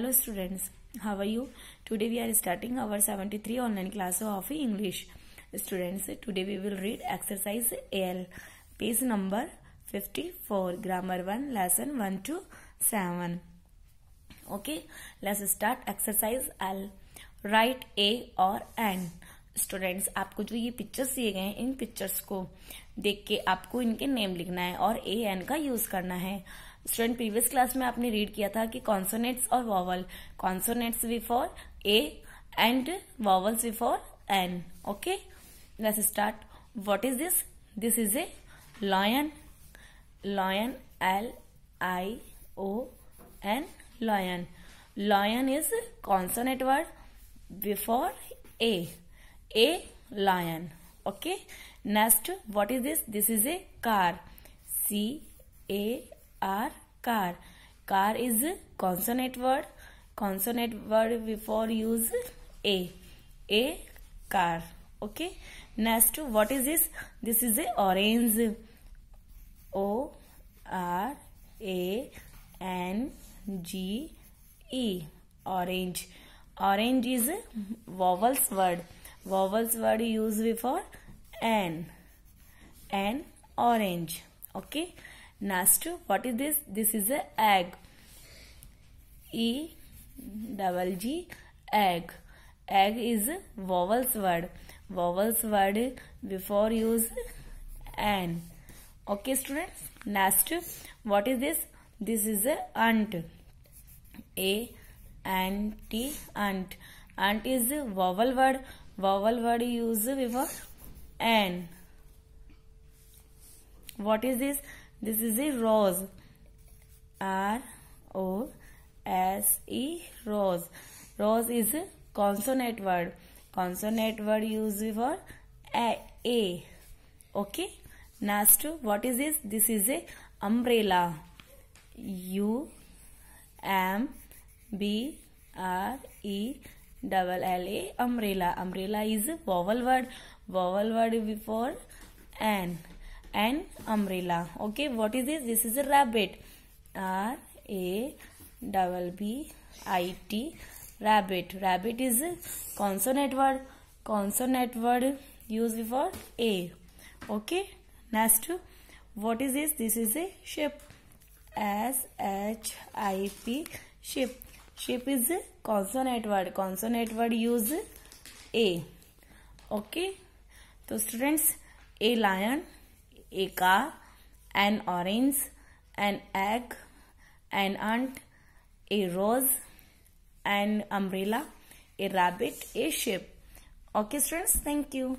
Hello students how are you today we are starting our 73 online class of English students today we will read exercise L page number 54 grammar one lesson one two seven okay let's start exercise L write a और an students आपको जो ये pictures दिए गए हैं इन pictures को देख के आपको इनके नेम लिखना है और ए एन का यूज करना है स्टूडेंट प्रीवियस क्लास में आपने रीड किया था कि कॉन्सोनेट्स और vowel consonants before a and vowels before an okay let's start what is this this is a lion lion L I O N lion lion is consonant word before a a lion okay next what is this this is a car C A are car. Car is consonant word. Consonant word before use a. A car. Okay. Next, what is this? This is a orange. O R A N G E. Orange. Orange is vowels word. Vowels word used before N. N orange. Okay. Nastu. what is this this is a egg e double g egg egg is vowels word vowels word before use an okay students next what is this this is a ant a n t ant ant is vowel word vowel word use before an what is this this is a rose r o s e rose rose is a consonant word consonant word used for a, a. okay next what is this this is a umbrella u m b r e double l a umbrella umbrella is a vowel word vowel word before n And umbrella okay what is this this is a rabbit r a double b i t rabbit rabbit is a consonant word consonant word used before a okay next what is this this is a ship s h i p ship ship is a consonant word consonant word use a okay so students a lion a car, an orange, an egg, an ant, a rose, an umbrella, a rabbit, a sheep. Okay students, thank you.